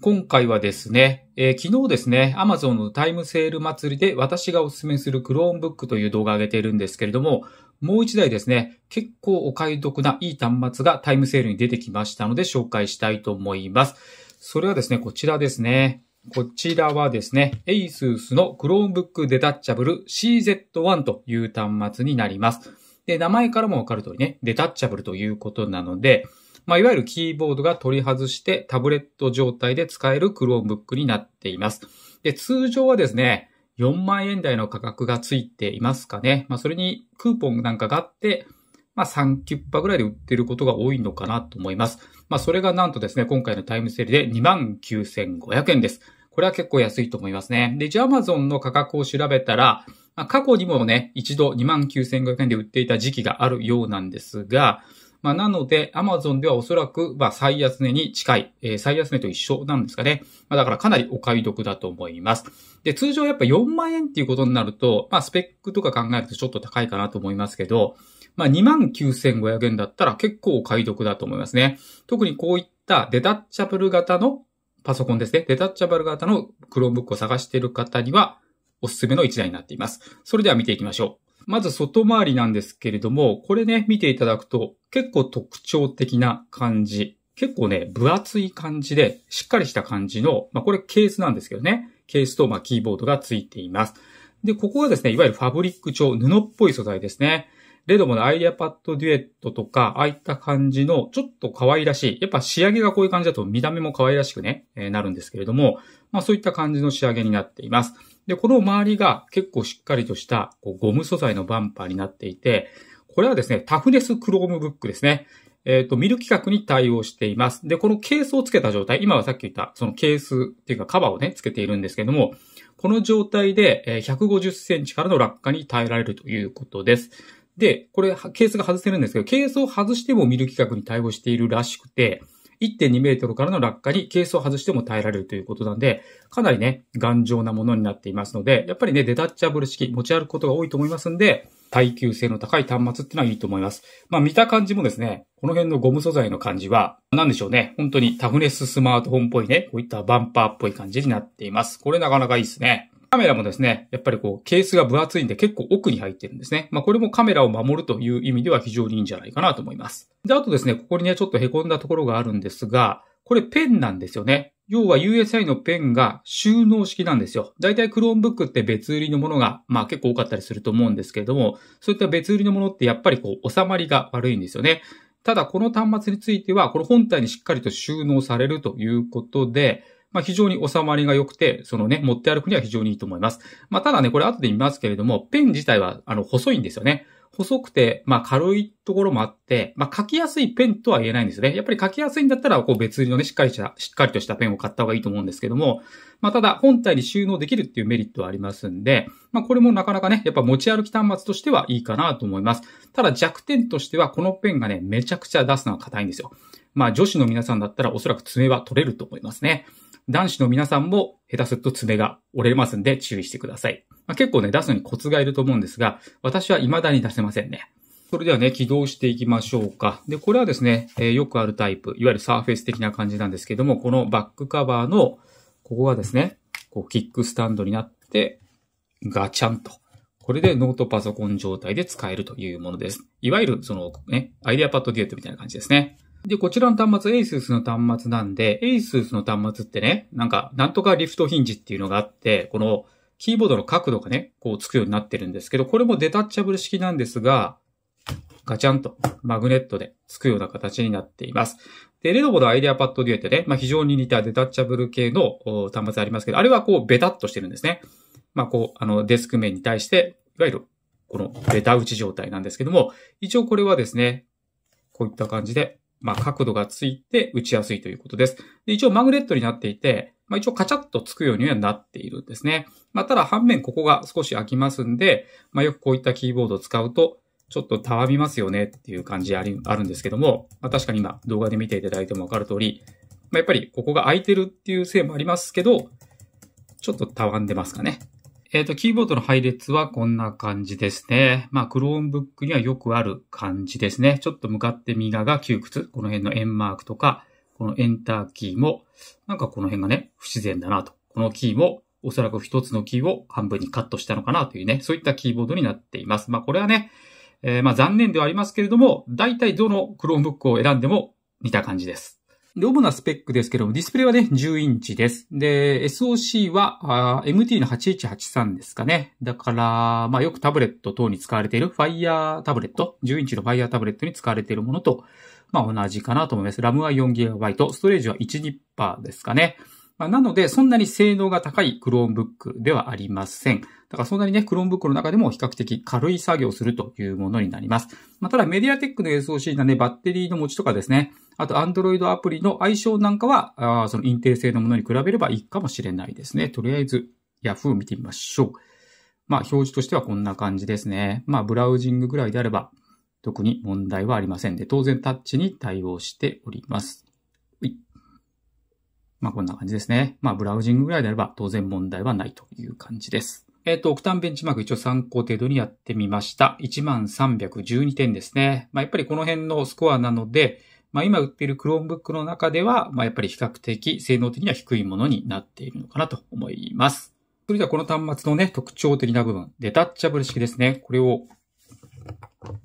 今回はですね、えー、昨日ですね、Amazon のタイムセール祭りで私がおすすめする Chromebook という動画を上げているんですけれども、もう一台ですね、結構お買い得ないい端末がタイムセールに出てきましたので紹介したいと思います。それはですね、こちらですね。こちらはですね、ASUS の Chromebook Detachable CZ1 という端末になります。で、名前からもわかる通りね、デタッチャブルということなので、まあ、いわゆるキーボードが取り外してタブレット状態で使える Chromebook になっています。で、通常はですね、4万円台の価格がついていますかね。まあ、それにクーポンなんかがあって、まあ、3キュッパぐらいで売ってることが多いのかなと思います。まあ、それがなんとですね、今回のタイムセールで29,500円です。これは結構安いと思いますね。で、じゃあ Amazon の価格を調べたら、過去にもね、一度29,500円で売っていた時期があるようなんですが、まあ、なので、アマゾンではおそらく、まあ、最安値に近い、えー、最安値と一緒なんですかね。まあ、だからかなりお買い得だと思います。で、通常やっぱ4万円っていうことになると、まあ、スペックとか考えるとちょっと高いかなと思いますけど、まあ、29,500円だったら結構お買い得だと思いますね。特にこういったデタッチャブル型のパソコンですね。デタッチャブル型の Chromebook を探している方には、おすすめの一台になっています。それでは見ていきましょう。まず外回りなんですけれども、これね、見ていただくと結構特徴的な感じ。結構ね、分厚い感じで、しっかりした感じの、まあこれケースなんですけどね。ケースと、まあキーボードがついています。で、ここがですね、いわゆるファブリック調、布っぽい素材ですね。レドモのアイデアパッドデュエットとか、ああいった感じの、ちょっと可愛らしい。やっぱ仕上げがこういう感じだと見た目も可愛らしくね、えー、なるんですけれども、まあそういった感じの仕上げになっています。で、この周りが結構しっかりとしたゴム素材のバンパーになっていて、これはですね、タフネスクロームブックですね。えっ、ー、と、ミル規格に対応しています。で、このケースをつけた状態、今はさっき言った、そのケースっていうかカバーをね、つけているんですけども、この状態で150センチからの落下に耐えられるということです。で、これ、ケースが外せるんですけど、ケースを外してもミル規格に対応しているらしくて、1.2メートルからの落下にケースを外しても耐えられるということなんで、かなりね、頑丈なものになっていますので、やっぱりね、デタッチャブル式、持ち歩くことが多いと思いますんで、耐久性の高い端末ってのはいいと思います。まあ見た感じもですね、この辺のゴム素材の感じは、なんでしょうね。本当にタフネススマートフォンっぽいね、こういったバンパーっぽい感じになっています。これなかなかいいですね。カメラもですね、やっぱりこう、ケースが分厚いんで結構奥に入ってるんですね。まあ、これもカメラを守るという意味では非常にいいんじゃないかなと思います。で、あとですね、ここにね、ちょっと凹んだところがあるんですが、これペンなんですよね。要は USI のペンが収納式なんですよ。だいたい Chromebook って別売りのものが、まあ結構多かったりすると思うんですけれども、そういった別売りのものってやっぱりこう収まりが悪いんですよね。ただこの端末については、これ本体にしっかりと収納されるということで、まあ、非常に収まりが良くて、そのね、持って歩くには非常にいいと思います。まあ、ただね、これ後で見ますけれども、ペン自体は、あの、細いんですよね。細くて、まあ軽いところもあって、まあ書きやすいペンとは言えないんですね。やっぱり書きやすいんだったら、こう別売りのね、しっかりした、しっかりとしたペンを買った方がいいと思うんですけども、まあただ本体に収納できるっていうメリットはありますんで、まあこれもなかなかね、やっぱ持ち歩き端末としてはいいかなと思います。ただ弱点としては、このペンがね、めちゃくちゃ出すのは硬いんですよ。まあ女子の皆さんだったらおそらく爪は取れると思いますね。男子の皆さんも下手すると爪が折れますんで注意してください。まあ、結構ね、出すのにコツがいると思うんですが、私は未だに出せませんね。それではね、起動していきましょうか。で、これはですね、えー、よくあるタイプ、いわゆるサーフェイス的な感じなんですけども、このバックカバーの、ここがですね、こう、キックスタンドになって、ガチャンと。これでノートパソコン状態で使えるというものです。いわゆる、その、ね、アイデアパッドデュエットみたいな感じですね。で、こちらの端末 ASUS の端末なんで、ASUS の端末ってね、なんか、なんとかリフトヒンジっていうのがあって、このキーボードの角度がね、こうつくようになってるんですけど、これもデタッチャブル式なんですが、ガチャンとマグネットでつくような形になっています。で、レノボのアイデアパッドデュエってね、まあ、非常に似たデタッチャブル系の端末ありますけど、あれはこうベタッとしてるんですね。まあ、こう、あの、デスク面に対して、いわゆる、このベタ打ち状態なんですけども、一応これはですね、こういった感じでまあ、角度がついて打ちやすいということです。で一応マグネットになっていて、まあ、一応カチャッとつくようにはなっているんですね。まあ、ただ反面ここが少し開きますんで、まあ、よくこういったキーボードを使うと、ちょっとたわみますよねっていう感じありあるんですけども、まあ、確かに今動画で見ていただいてもわかる通り、まあ、やっぱりここが空いてるっていうせいもありますけど、ちょっとたわんでますかね。えっ、ー、と、キーボードの配列はこんな感じですね。まあ、Chromebook にはよくある感じですね。ちょっと向かって右側が窮屈。この辺の円マークとか、このエンターキーも、なんかこの辺がね、不自然だなと。このキーも、おそらく一つのキーを半分にカットしたのかなというね、そういったキーボードになっています。まあ、これはね、えー、まあ、残念ではありますけれども、大体どの Chromebook を選んでも似た感じです。で、主なスペックですけども、ディスプレイはね、10インチです。で、SOC は、MT の8183ですかね。だから、まあよくタブレット等に使われている Fire タブレット、10インチの Fire タブレットに使われているものと、まあ同じかなと思います。RAM は 4GB、ストレージは1 2ですかね。まあ、なので、そんなに性能が高い Chromebook ではありません。だからそんなにね、Chromebook の中でも比較的軽い作業をするというものになります。まあ、ただ、メディアテックの SOC なね、バッテリーの持ちとかですね、あと、Android アプリの相性なんかは、あその隠蔽性のものに比べればいいかもしれないですね。とりあえず、Yahoo 見てみましょう。まあ、表示としてはこんな感じですね。まあ、ブラウジングぐらいであれば、特に問題はありませんで、当然タッチに対応しております。まあこんな感じですね。まあブラウジングぐらいであれば当然問題はないという感じです。えっ、ー、と、オクタンベンチマーク一応参考程度にやってみました。1312点ですね。まあやっぱりこの辺のスコアなので、まあ今売っている Chromebook の中では、まあやっぱり比較的性能的には低いものになっているのかなと思います。それではこの端末のね、特徴的な部分、デタッチャブル式ですね。これを、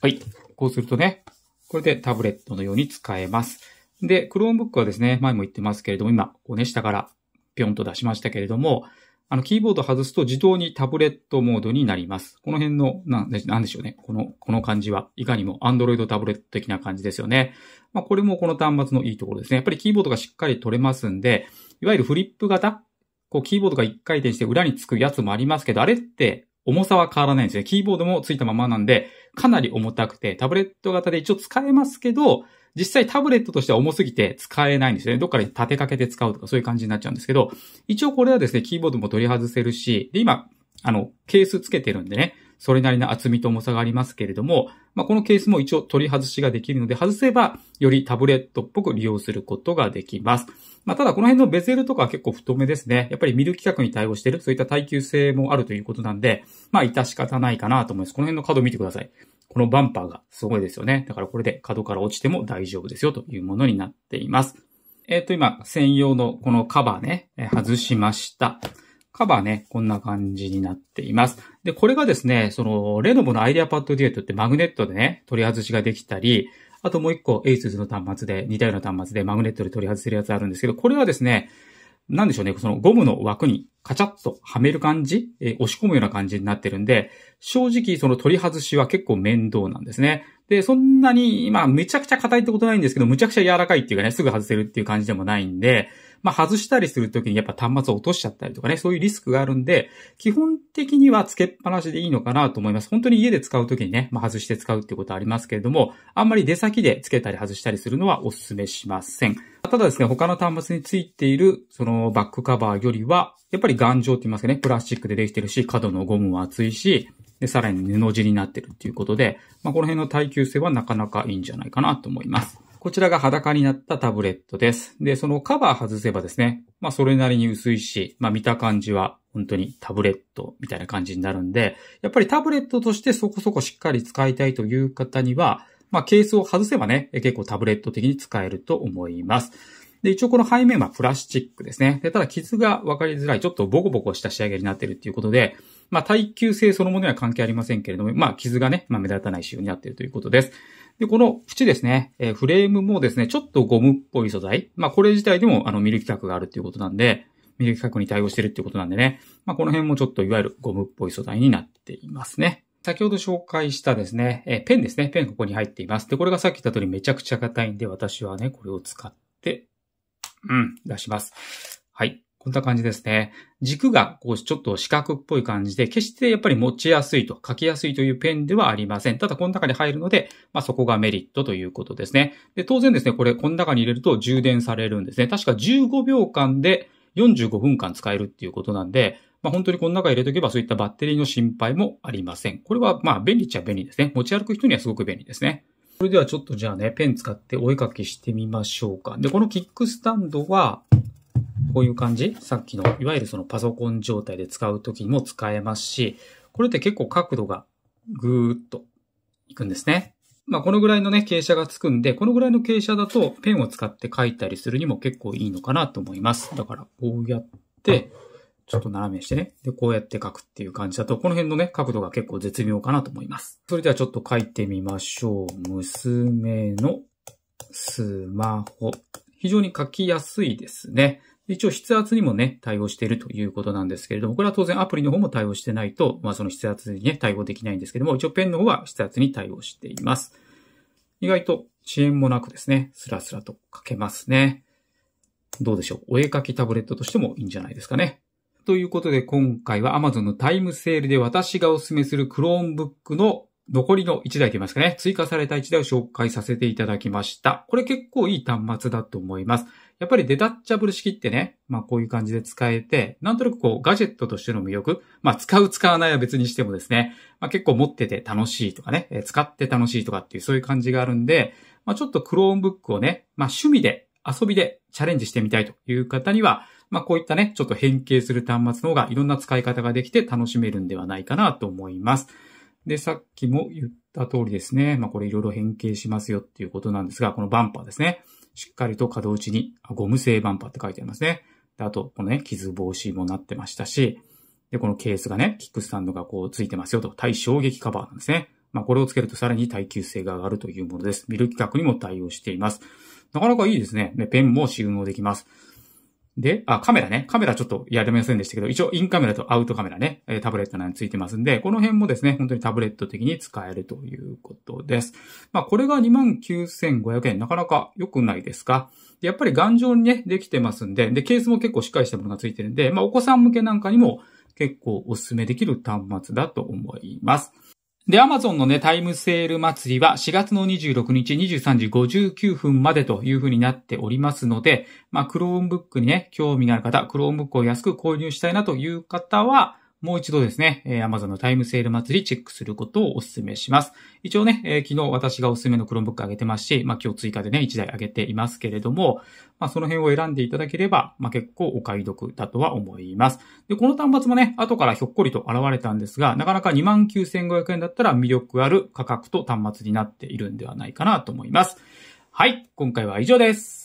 はい、こうするとね、これでタブレットのように使えます。で、Chromebook はですね、前も言ってますけれども、今、こうね、下からぴょんと出しましたけれども、あの、キーボード外すと自動にタブレットモードになります。この辺の、なんでしょうね。この、この感じは、いかにも Android タブレット的な感じですよね。まあ、これもこの端末のいいところですね。やっぱりキーボードがしっかり取れますんで、いわゆるフリップ型こう、キーボードが一回転して裏につくやつもありますけど、あれって重さは変わらないんですね。キーボードもついたままなんで、かなり重たくて、タブレット型で一応使えますけど、実際タブレットとしては重すぎて使えないんですよね。どっかで立てかけて使うとかそういう感じになっちゃうんですけど、一応これはですね、キーボードも取り外せるし、で、今、あの、ケースつけてるんでね、それなりの厚みと重さがありますけれども、まあ、このケースも一応取り外しができるので、外せばよりタブレットっぽく利用することができます。まあ、ただこの辺のベゼルとかは結構太めですね。やっぱりミル規格に対応している、そういった耐久性もあるということなんで、まあ、致し方ないかなと思います。この辺の角見てください。このバンパーがすごいですよね。だからこれで角から落ちても大丈夫ですよというものになっています。えっ、ー、と、今、専用のこのカバーね、外しました。カバーね、こんな感じになっています。で、これがですね、その、レノボのアイデアパッドデュエットってマグネットでね、取り外しができたり、あともう一個、エイスズの端末で、似たような端末でマグネットで取り外せるやつあるんですけど、これはですね、なんでしょうね、そのゴムの枠にカチャッとはめる感じ、えー、押し込むような感じになってるんで、正直その取り外しは結構面倒なんですね。で、そんなに、まあ、めちゃくちゃ硬いってことないんですけど、むちゃくちゃ柔らかいっていうかね、すぐ外せるっていう感じでもないんで、まあ、外したりするときにやっぱ端末を落としちゃったりとかね、そういうリスクがあるんで、基本的にはつけっぱなしでいいのかなと思います。本当に家で使うときにね、まあ、外して使うってことはありますけれども、あんまり出先でつけたり外したりするのはお勧めしません。ただですね、他の端末についている、そのバックカバーよりは、やっぱり頑丈って言いますかね、プラスチックでできてるし、角のゴムは厚いし、で、さらに布地になってるっていうことで、まあ、この辺の耐久性はなかなかいいんじゃないかなと思います。こちらが裸になったタブレットです。で、そのカバー外せばですね、まあそれなりに薄いし、まあ見た感じは本当にタブレットみたいな感じになるんで、やっぱりタブレットとしてそこそこしっかり使いたいという方には、まあケースを外せばね、結構タブレット的に使えると思います。で、一応この背面はプラスチックですね。で、ただ傷が分かりづらい、ちょっとボコボコした仕上げになっているということで、まあ耐久性そのものには関係ありませんけれども、まあ傷がね、まあ目立たない仕様になっているということです。で、この縁ですね、えー、フレームもですね、ちょっとゴムっぽい素材。まあ、これ自体でも、あの、ミル規格があるっていうことなんで、ミル規格に対応してるってことなんでね、まあ、この辺もちょっといわゆるゴムっぽい素材になっていますね。先ほど紹介したですね、えー、ペンですね。ペンここに入っています。で、これがさっき言った通りめちゃくちゃ硬いんで、私はね、これを使って、うん、出します。はい。こんな感じですね。軸がこうちょっと四角っぽい感じで、決してやっぱり持ちやすいと書きやすいというペンではありません。ただこの中に入るので、まあそこがメリットということですね。で、当然ですね、これこの中に入れると充電されるんですね。確か15秒間で45分間使えるっていうことなんで、まあ、本当にこの中入れとけばそういったバッテリーの心配もありません。これはまあ便利っちゃ便利ですね。持ち歩く人にはすごく便利ですね。それではちょっとじゃあね、ペン使ってお絵かきしてみましょうか。で、このキックスタンドは、こういう感じさっきの、いわゆるそのパソコン状態で使うときにも使えますし、これって結構角度がぐーっといくんですね。まあ、このぐらいのね、傾斜がつくんで、このぐらいの傾斜だとペンを使って書いたりするにも結構いいのかなと思います。だから、こうやって、ちょっと斜めしてね。で、こうやって書くっていう感じだと、この辺のね、角度が結構絶妙かなと思います。それではちょっと書いてみましょう。娘のスマホ。非常に書きやすいですね。一応筆圧にもね、対応しているということなんですけれども、これは当然アプリの方も対応してないと、まあその筆圧にね、対応できないんですけども、一応ペンの方は筆圧に対応しています。意外と遅延もなくですね、スラスラと書けますね。どうでしょう。お絵かきタブレットとしてもいいんじゃないですかね。ということで今回は Amazon のタイムセールで私がお勧めする Chromebook の残りの1台と言いますかね、追加された1台を紹介させていただきました。これ結構いい端末だと思います。やっぱりデタッチャブル式ってね、まあこういう感じで使えて、なんとなくこうガジェットとしての魅力、まあ使う使わないは別にしてもですね、まあ結構持ってて楽しいとかね、使って楽しいとかっていうそういう感じがあるんで、まあちょっと Chromebook をね、まあ趣味で遊びでチャレンジしてみたいという方には、まあこういったね、ちょっと変形する端末の方がいろんな使い方ができて楽しめるんではないかなと思います。で、さっきも言った通りですね、まあこれいろいろ変形しますよっていうことなんですが、このバンパーですね。しっかりと可動地にゴム製バンパーって書いてありますね。であと、このね、傷防止もなってましたし、で、このケースがね、キックスタンドがこうついてますよと、対衝撃カバーなんですね。まあ、これをつけるとさらに耐久性が上がるというものです。ミル規格にも対応しています。なかなかいいですね。ペンも収納できます。で、あ、カメラね。カメラちょっとやりませんでしたけど、一応インカメラとアウトカメラね、タブレットなんについてますんで、この辺もですね、本当にタブレット的に使えるということです。まあ、これが29,500円、なかなか良くないですかでやっぱり頑丈にね、できてますんで、で、ケースも結構しっかりしたものがついてるんで、まあ、お子さん向けなんかにも結構お勧めできる端末だと思います。で、アマゾンのね、タイムセール祭りは4月の26日23時59分までというふうになっておりますので、まあ、クローンブックにね、興味のある方、クローンブックを安く購入したいなという方は、もう一度ですね、えー、Amazon のタイムセール祭りチェックすることをお勧めします。一応ね、えー、昨日私がおすすめの Chromebook あげてますし、まあ今日追加でね、1台あげていますけれども、まあその辺を選んでいただければ、まあ結構お買い得だとは思います。で、この端末もね、後からひょっこりと現れたんですが、なかなか29,500円だったら魅力ある価格と端末になっているんではないかなと思います。はい、今回は以上です。